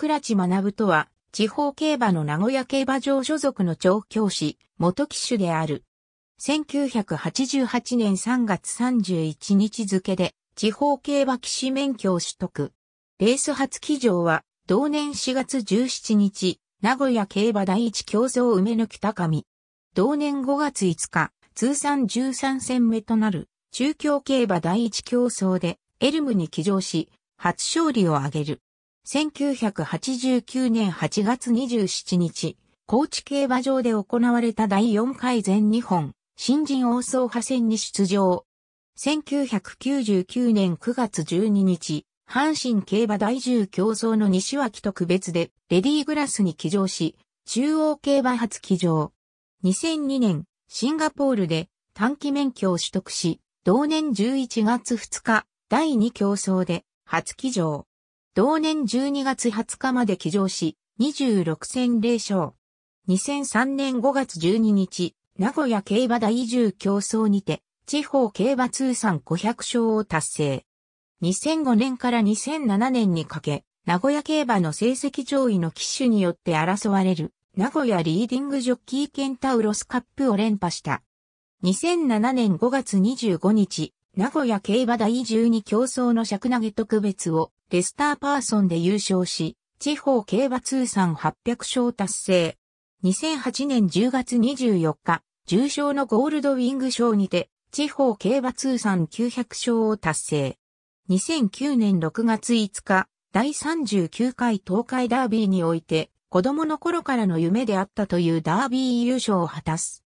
倉地学とは、地方競馬の名古屋競馬場所属の調教師、元騎手である。1988年3月31日付で、地方競馬騎士免許を取得。レース初騎乗は、同年4月17日、名古屋競馬第一競争梅抜き高み同年5月5日、通算13戦目となる、中京競馬第一競争で、エルムに騎乗し、初勝利を挙げる。1989年8月27日、高知競馬場で行われた第4回全日本新人王総派戦に出場。1999年9月12日、阪神競馬第10競争の西脇特別でレディーグラスに騎乗し、中央競馬初騎乗。2002年、シンガポールで短期免許を取得し、同年11月2日、第2競争で初騎乗。同年12月20日まで起乗し、26戦0勝。2003年5月12日、名古屋競馬第10競争にて、地方競馬通算500勝を達成。2005年から2007年にかけ、名古屋競馬の成績上位の騎手によって争われる、名古屋リーディングジョッキーケンタウロスカップを連覇した。2007年5月25日、名古屋競馬第12競争の尺投げ特別をレスターパーソンで優勝し、地方競馬通算800勝達成。2008年10月24日、重賞のゴールドウィング賞にて、地方競馬通算900勝を達成。2009年6月5日、第39回東海ダービーにおいて、子供の頃からの夢であったというダービー優勝を果たす。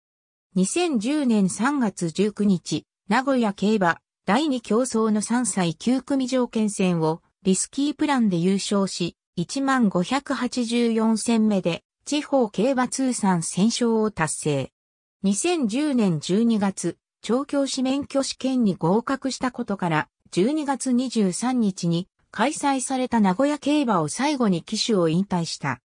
2010年3月19日、名古屋競馬第2競争の3歳9組条件戦をリスキープランで優勝し、1584戦目で地方競馬通算戦勝を達成。2010年12月、調教師免許試験に合格したことから、12月23日に開催された名古屋競馬を最後に騎手を引退した。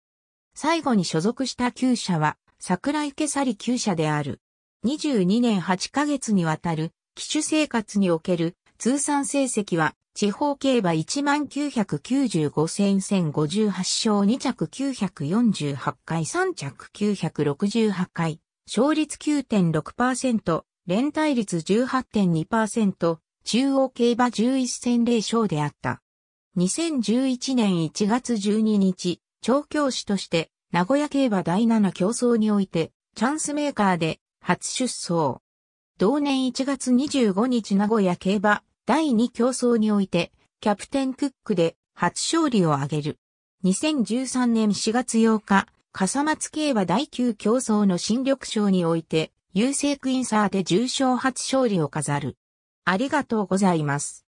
最後に所属した厩舎は、桜池去り厩舎である。22年8ヶ月にわたる、騎手生活における通算成績は地方競馬1995戦1058勝2着948回3着968回、勝率9.6%、連帯率18.2%、中央競馬11戦0勝であった。2011年1月12日、調教師として名古屋競馬第7競争において、チャンスメーカーで初出走。同年1月25日名古屋競馬第2競争において、キャプテンクックで初勝利を挙げる。2013年4月8日、笠松競馬第9競争の新緑賞において、優勢クインサーで重賞初勝利を飾る。ありがとうございます。